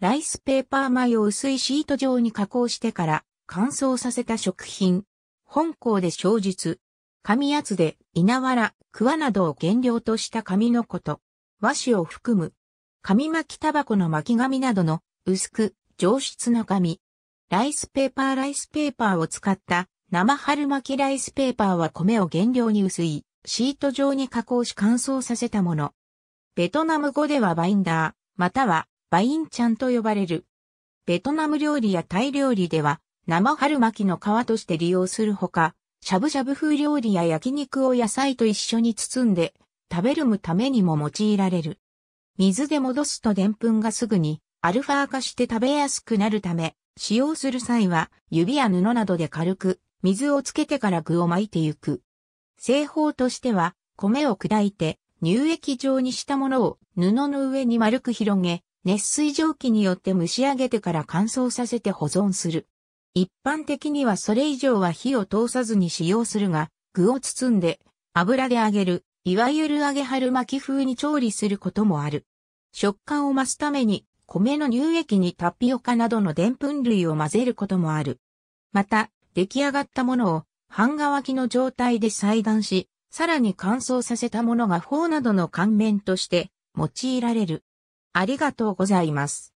ライスペーパー米を薄いシート状に加工してから乾燥させた食品。本校で小術。紙厚で稲わら、桑などを原料とした紙のこと。和紙を含む。紙巻きタバコの巻き紙などの薄く上質な紙。ライスペーパーライスペーパーを使った生春巻きライスペーパーは米を原料に薄いシート状に加工し乾燥させたもの。ベトナム語ではバインダー、またはバインチャンと呼ばれる。ベトナム料理やタイ料理では、生春巻きの皮として利用するほか、しゃぶしゃぶ風料理や焼肉を野菜と一緒に包んで、食べるむためにも用いられる。水で戻すとでんぷんがすぐにアルファ化して食べやすくなるため、使用する際は指や布などで軽く水をつけてから具を巻いていく。製法としては米を砕いて乳液状にしたものを布の上に丸く広げ、熱水蒸気によって蒸し上げてから乾燥させて保存する。一般的にはそれ以上は火を通さずに使用するが、具を包んで油で揚げる、いわゆる揚げ春巻き風に調理することもある。食感を増すために、米の乳液にタピオカなどの澱粉類を混ぜることもある。また、出来上がったものを半乾きの状態で裁断し、さらに乾燥させたものがフォーなどの乾麺として用いられる。ありがとうございます。